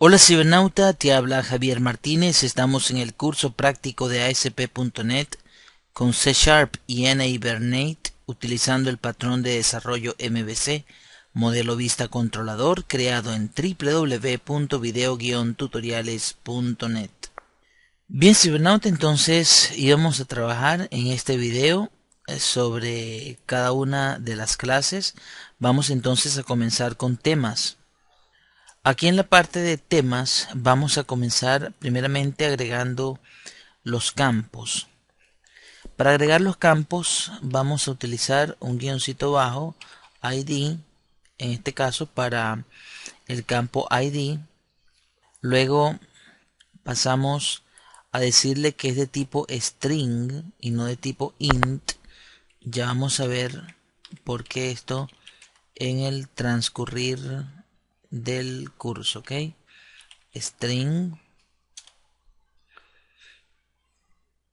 Hola cibernauta, te habla Javier Martínez, estamos en el curso práctico de ASP.NET con C Sharp y NA utilizando el patrón de desarrollo MVC, modelo vista controlador creado en www.video-tutoriales.net. Bien cibernauta, entonces íbamos a trabajar en este video eh, sobre cada una de las clases. Vamos entonces a comenzar con temas. Aquí en la parte de temas vamos a comenzar primeramente agregando los campos. Para agregar los campos vamos a utilizar un guioncito bajo ID, en este caso para el campo ID. Luego pasamos a decirle que es de tipo string y no de tipo int. Ya vamos a ver por qué esto en el transcurrir del curso, ¿ok? String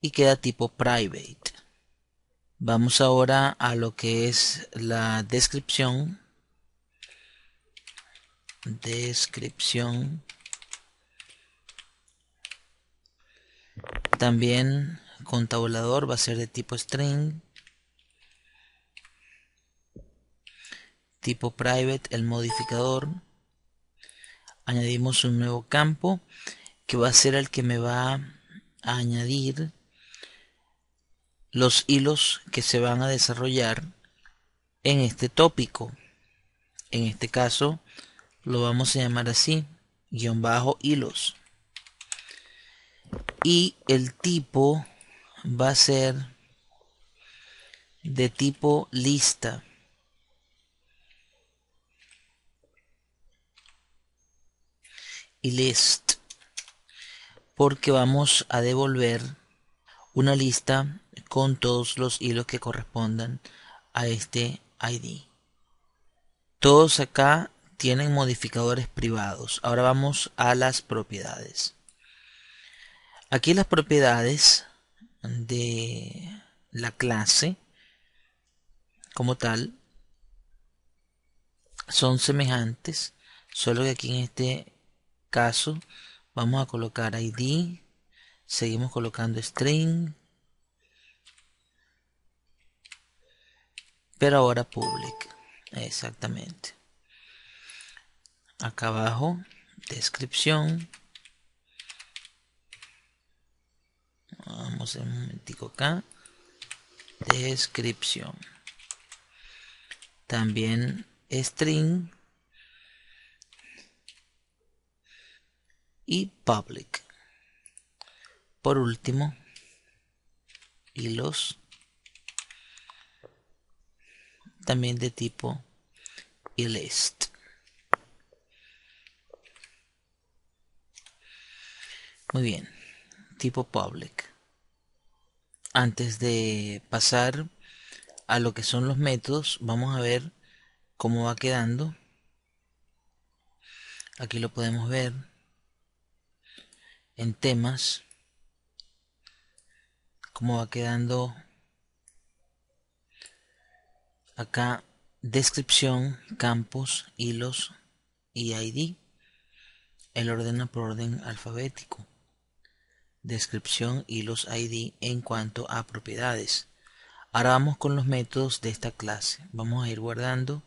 y queda tipo private. Vamos ahora a lo que es la descripción. Descripción. También con tabulador va a ser de tipo string. Tipo private el modificador añadimos un nuevo campo que va a ser el que me va a añadir los hilos que se van a desarrollar en este tópico. En este caso lo vamos a llamar así, guión bajo hilos. Y el tipo va a ser de tipo lista. list porque vamos a devolver una lista con todos los hilos que correspondan a este ID. Todos acá tienen modificadores privados. Ahora vamos a las propiedades. Aquí las propiedades de la clase como tal son semejantes, solo que aquí en este caso vamos a colocar id seguimos colocando string pero ahora public exactamente acá abajo descripción vamos un momentico acá descripción también string y public. Por último, hilos también de tipo list. Muy bien, tipo public. Antes de pasar a lo que son los métodos, vamos a ver cómo va quedando. Aquí lo podemos ver en temas, como va quedando acá descripción, campos, hilos y ID. el orden por orden alfabético. Descripción, hilos, ID en cuanto a propiedades. Ahora vamos con los métodos de esta clase. Vamos a ir guardando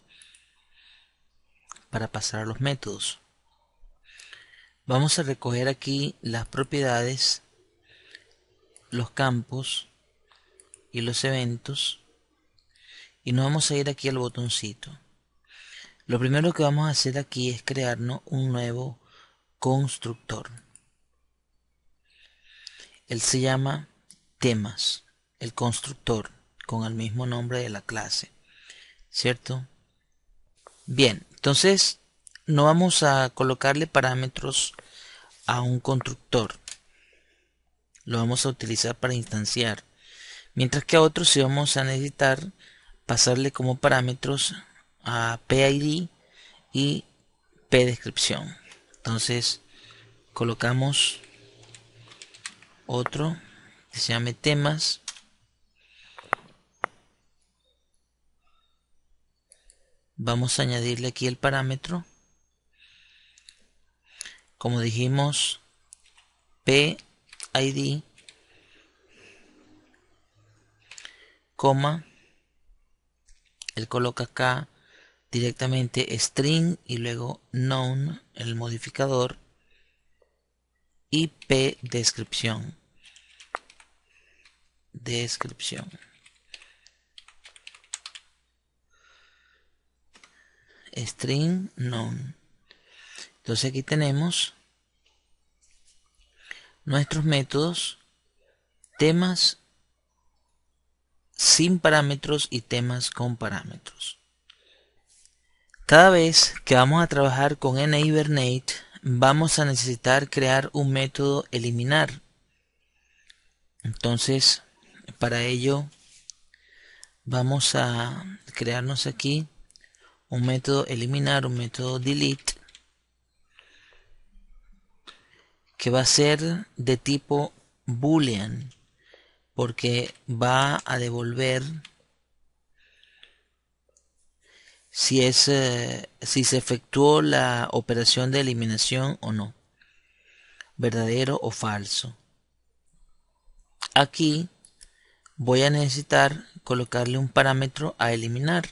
para pasar a los métodos. Vamos a recoger aquí las propiedades, los campos y los eventos. Y nos vamos a ir aquí al botoncito. Lo primero que vamos a hacer aquí es crearnos un nuevo constructor. Él se llama temas, el constructor, con el mismo nombre de la clase. ¿Cierto? Bien, entonces no vamos a colocarle parámetros a un constructor. Lo vamos a utilizar para instanciar. Mientras que a otros sí vamos a necesitar pasarle como parámetros a PID y descripción Entonces colocamos otro que se llame temas. Vamos a añadirle aquí el parámetro como dijimos, PID, coma, él coloca acá directamente string y luego known, el modificador, y P descripción. Descripción. String known. Entonces aquí tenemos nuestros métodos, temas sin parámetros y temas con parámetros. Cada vez que vamos a trabajar con Hibernate vamos a necesitar crear un método eliminar. Entonces, para ello vamos a crearnos aquí un método eliminar, un método delete que va a ser de tipo boolean porque va a devolver si es eh, si se efectuó la operación de eliminación o no verdadero o falso aquí voy a necesitar colocarle un parámetro a eliminar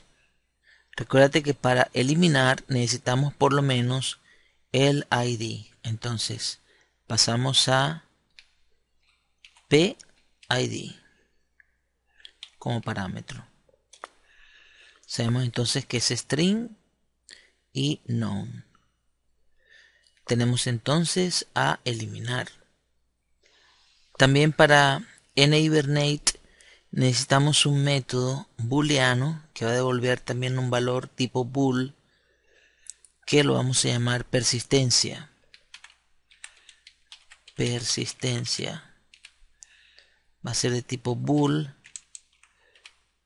recuérdate que para eliminar necesitamos por lo menos el id entonces pasamos a PID como parámetro. Sabemos entonces que es string y known. Tenemos entonces a eliminar. También para hibernate necesitamos un método booleano que va a devolver también un valor tipo bool que lo vamos a llamar persistencia persistencia. Va a ser de tipo bool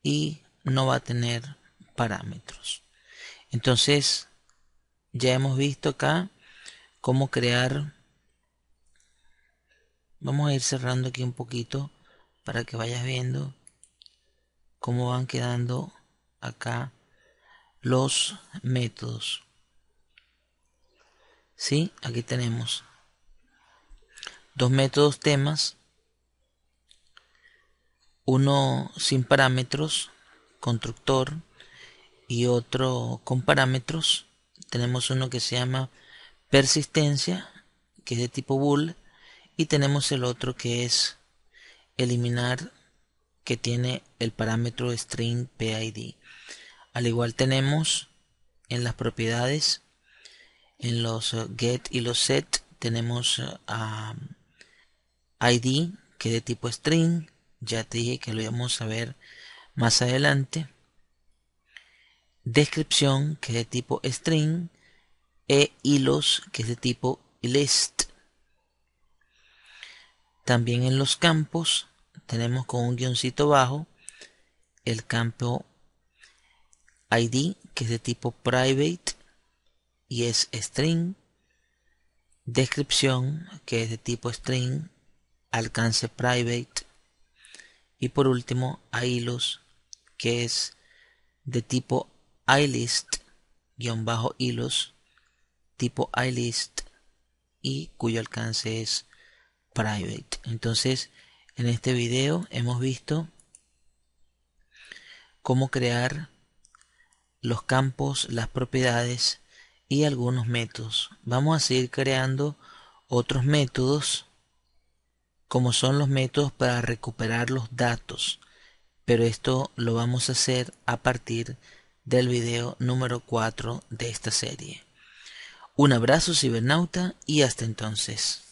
y no va a tener parámetros. Entonces, ya hemos visto acá cómo crear. Vamos a ir cerrando aquí un poquito para que vayas viendo cómo van quedando acá los métodos. si Aquí tenemos dos métodos temas, uno sin parámetros, constructor, y otro con parámetros. Tenemos uno que se llama persistencia, que es de tipo bool, y tenemos el otro que es eliminar, que tiene el parámetro string PID. Al igual tenemos en las propiedades, en los eh, get y los set, tenemos eh, a... ID que de tipo string. Ya te dije que lo íbamos a ver más adelante. Descripción que es de tipo string. E hilos que es de tipo list. También en los campos tenemos con un guioncito bajo el campo ID que es de tipo private y es string. Descripción que es de tipo string alcance private y por último hilos que es de tipo ilist bajo hilos tipo ilist y cuyo alcance es private entonces en este video hemos visto cómo crear los campos las propiedades y algunos métodos vamos a seguir creando otros métodos como son los métodos para recuperar los datos, pero esto lo vamos a hacer a partir del video número 4 de esta serie. Un abrazo cibernauta y hasta entonces.